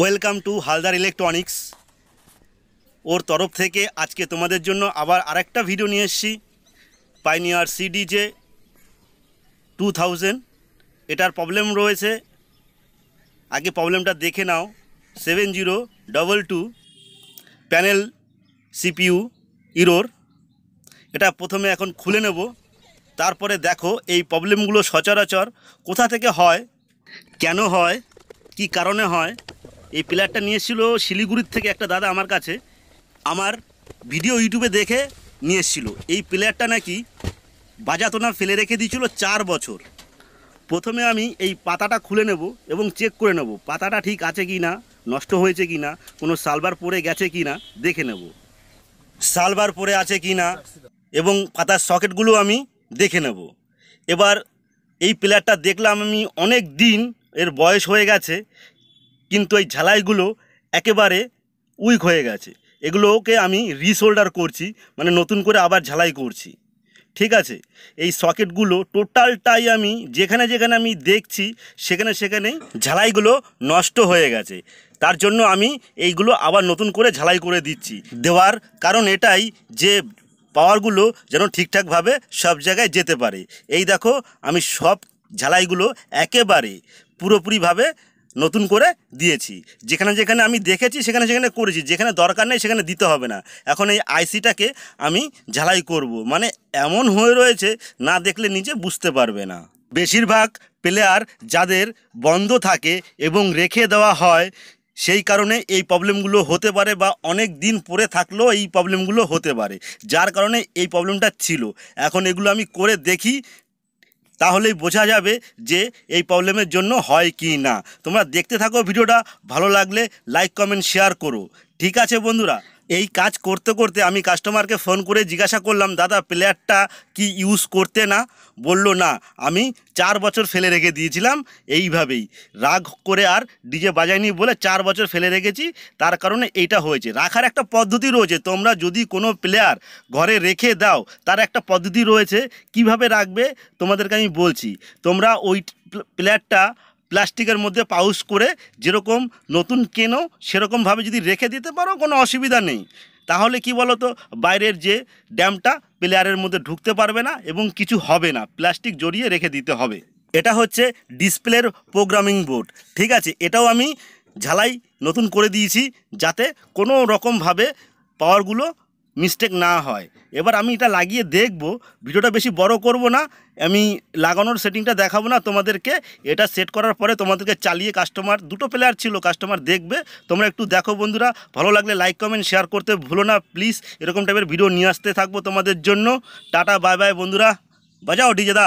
Welcome to Haldar electronics ওর তরফ থেকে আজকে তোমাদের জন্য আবার আরেকটা ভিডিও নিয়ে এসেছি পাইনিয়ার সিডিজে টু থাউজেন্ড এটার প্রবলেম রয়েছে আগে প্রবলেমটা দেখে নাও seven zero double two panel CPU error এটা প্রথমে এখন খুলে নেব তারপরে দেখো এই প্রবলেমগুলো সচরাচর কোথা থেকে হয় কেন হয় কি কারণে হয় এই প্লেয়ারটা নিয়ে শিলিগুড়ির থেকে একটা দাদা আমার কাছে আমার ভিডিও ইউটিউবে দেখে নিয়ে এসেছিলো এই প্লেয়ারটা নাকি বাজাতো না ফেলে রেখে দিয়েছিল চার বছর প্রথমে আমি এই পাতাটা খুলে নেব এবং চেক করে নেব পাতাটা ঠিক আছে কি না নষ্ট হয়েছে কি না কোনো সালবার পরে গেছে কি না দেখে নেব সালবার পরে আছে কি না এবং পাতার সকেটগুলো আমি দেখে নেব এবার এই প্লেয়ারটা দেখলাম আমি অনেক দিন এর বয়স হয়ে গেছে কিন্তু এই ঝালাইগুলো একেবারে উইক হয়ে গেছে এগুলোকে আমি রিসোল্ডার করছি মানে নতুন করে আবার ঝালাই করছি ঠিক আছে এই সকেটগুলো টোটালটাই আমি যেখানে যেখানে আমি দেখছি সেখানে সেখানে ঝালাইগুলো নষ্ট হয়ে গেছে তার জন্য আমি এইগুলো আবার নতুন করে ঝালাই করে দিচ্ছি দেওয়ার কারণ এটাই যে পাওয়ারগুলো যেন ঠিকঠাকভাবে সব জায়গায় যেতে পারে এই দেখো আমি সব ঝালাইগুলো একেবারে পুরোপুরিভাবে নতুন করে দিয়েছি যেখানে যেখানে আমি দেখেছি সেখানে সেখানে করেছি যেখানে দরকার নেই সেখানে দিতে হবে না এখন এই আইসিটাকে আমি ঝালাই করব। মানে এমন হয়ে রয়েছে না দেখলে নিজে বুঝতে পারবে না বেশিরভাগ প্লেয়ার যাদের বন্ধ থাকে এবং রেখে দেওয়া হয় সেই কারণে এই প্রবলেমগুলো হতে পারে বা অনেক দিন পরে থাকলেও এই প্রবলেমগুলো হতে পারে যার কারণে এই প্রবলেমটা ছিল এখন এগুলো আমি করে দেখি তাহলেই বোঝা যাবে যে এই প্রবলেমের জন্য হয় কি না তোমরা দেখতে থাকো ভিডিওটা ভালো লাগলে লাইক কমেন্ট শেয়ার করো ঠিক আছে বন্ধুরা এই কাজ করতে করতে আমি কাস্টমারকে ফোন করে জিজ্ঞাসা করলাম দাদা প্লেয়ারটা কি ইউজ করতে না বলল না আমি চার বছর ফেলে রেখে দিয়েছিলাম এইভাবেই রাগ করে আর ডিজে বাজায়নি বলে চার বছর ফেলে রেখেছি তার কারণে এইটা হয়েছে রাখার একটা পদ্ধতি রয়েছে তোমরা যদি কোনো প্লেয়ার ঘরে রেখে দাও তার একটা পদ্ধতি রয়েছে কিভাবে রাখবে তোমাদেরকে আমি বলছি তোমরা ওই প্লেয়ারটা প্লাস্টিকের মধ্যে পাউস করে যেরকম নতুন কেনো সেরকমভাবে যদি রেখে দিতে পারো কোনো অসুবিধা নেই তাহলে কি বলতো বাইরের যে ড্যামটা প্লেয়ারের মধ্যে ঢুকতে পারবে না এবং কিছু হবে না প্লাস্টিক জড়িয়ে রেখে দিতে হবে এটা হচ্ছে ডিসপ্লের প্রোগ্রামিং বোর্ড ঠিক আছে এটাও আমি ঝালাই নতুন করে দিয়েছি যাতে কোনো রকমভাবে পাওয়ারগুলো মিস্টেক না হয় এবার আমি এটা লাগিয়ে দেখব ভিডিওটা বেশি বড় করব না আমি লাগানোর সেটিংটা দেখাবো না তোমাদেরকে এটা সেট করার পরে তোমাদেরকে চালিয়ে কাস্টমার দুটো প্লেয়ার ছিল কাস্টমার দেখবে তোমরা একটু দেখো বন্ধুরা ভালো লাগলে লাইক কমেন্ট শেয়ার করতে ভুলো না প্লিজ এরকম টাইপের ভিডিও নিয়ে আসতে থাকবো তোমাদের জন্য টাটা বাই বাই বন্ধুরা বাজাও ডিজেদা